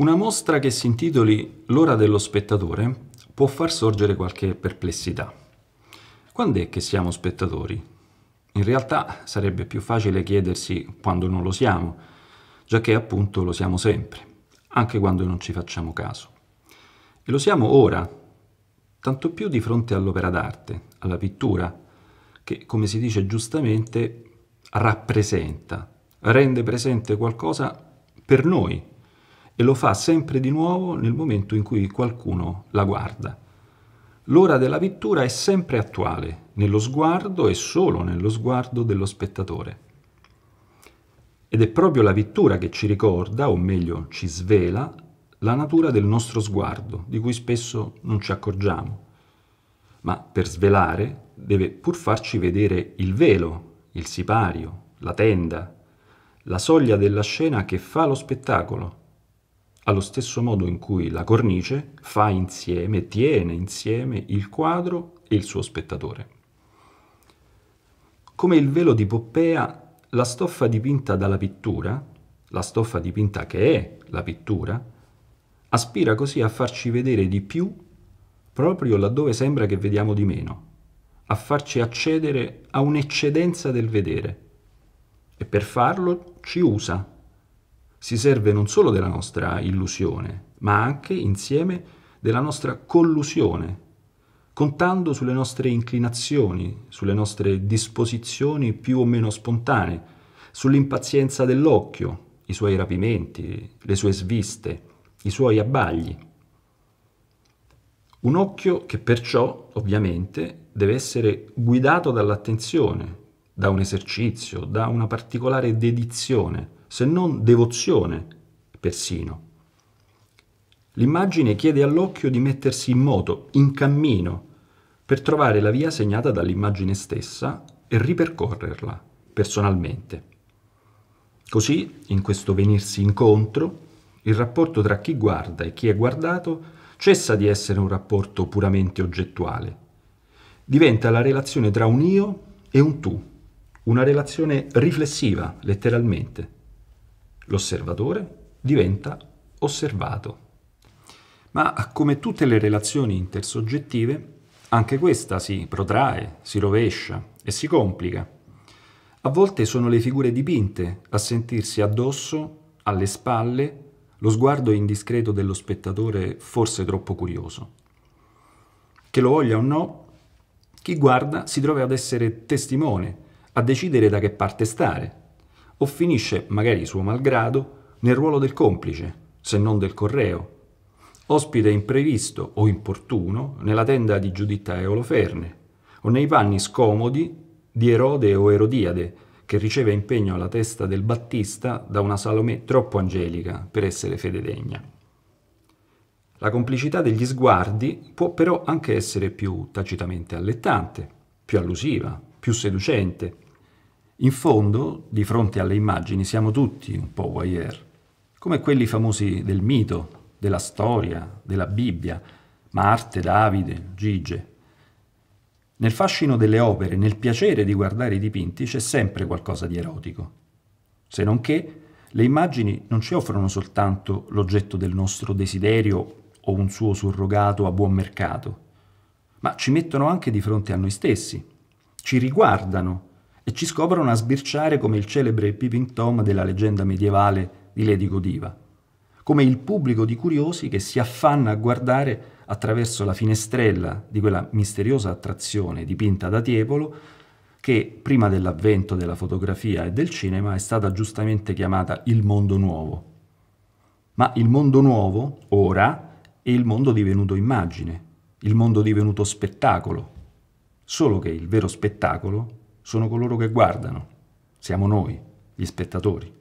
Una mostra che si intitoli L'ora dello spettatore può far sorgere qualche perplessità. Quando è che siamo spettatori? In realtà sarebbe più facile chiedersi quando non lo siamo, già che appunto lo siamo sempre, anche quando non ci facciamo caso. E lo siamo ora, tanto più di fronte all'opera d'arte, alla pittura, che, come si dice giustamente, rappresenta, rende presente qualcosa per noi e lo fa sempre di nuovo nel momento in cui qualcuno la guarda. L'ora della pittura è sempre attuale, nello sguardo e solo nello sguardo dello spettatore. Ed è proprio la pittura che ci ricorda, o meglio ci svela, la natura del nostro sguardo, di cui spesso non ci accorgiamo. Ma per svelare deve pur farci vedere il velo, il sipario, la tenda, la soglia della scena che fa lo spettacolo, allo stesso modo in cui la cornice fa insieme, tiene insieme il quadro e il suo spettatore. Come il velo di Poppea, la stoffa dipinta dalla pittura, la stoffa dipinta che è la pittura, aspira così a farci vedere di più proprio laddove sembra che vediamo di meno, a farci accedere a un'eccedenza del vedere. E per farlo ci usa, si serve non solo della nostra illusione, ma anche insieme della nostra collusione, contando sulle nostre inclinazioni, sulle nostre disposizioni più o meno spontanee, sull'impazienza dell'occhio, i suoi rapimenti, le sue sviste, i suoi abbagli. Un occhio che perciò, ovviamente, deve essere guidato dall'attenzione, da un esercizio, da una particolare dedizione, se non devozione persino. L'immagine chiede all'occhio di mettersi in moto, in cammino, per trovare la via segnata dall'immagine stessa e ripercorrerla personalmente. Così, in questo venirsi incontro, il rapporto tra chi guarda e chi è guardato cessa di essere un rapporto puramente oggettuale. Diventa la relazione tra un io e un tu, una relazione riflessiva, letteralmente. L'osservatore diventa osservato. Ma come tutte le relazioni intersoggettive, anche questa si protrae, si rovescia e si complica. A volte sono le figure dipinte a sentirsi addosso, alle spalle, lo sguardo indiscreto dello spettatore forse troppo curioso. Che lo voglia o no, chi guarda si trova ad essere testimone a decidere da che parte stare, o finisce, magari suo malgrado, nel ruolo del complice, se non del correo, ospite imprevisto o importuno nella tenda di Giuditta e Oloferne, o nei panni scomodi di Erode o Erodiade, che riceve impegno alla testa del Battista da una Salomè troppo angelica per essere fede degna. La complicità degli sguardi può però anche essere più tacitamente allettante, più allusiva, più seducente, in fondo, di fronte alle immagini, siamo tutti un po' voyeur, come quelli famosi del mito, della storia, della Bibbia, Marte, Davide, Gige. Nel fascino delle opere, nel piacere di guardare i dipinti, c'è sempre qualcosa di erotico. Se non che le immagini non ci offrono soltanto l'oggetto del nostro desiderio o un suo surrogato a buon mercato, ma ci mettono anche di fronte a noi stessi, ci riguardano e ci scoprono a sbirciare come il celebre Peeping Tom della leggenda medievale di Lady Godiva, come il pubblico di curiosi che si affanna a guardare attraverso la finestrella di quella misteriosa attrazione dipinta da Tiepolo che prima dell'avvento della fotografia e del cinema è stata giustamente chiamata il mondo nuovo. Ma il mondo nuovo, ora, è il mondo divenuto immagine, il mondo divenuto spettacolo, solo che il vero spettacolo sono coloro che guardano, siamo noi, gli spettatori.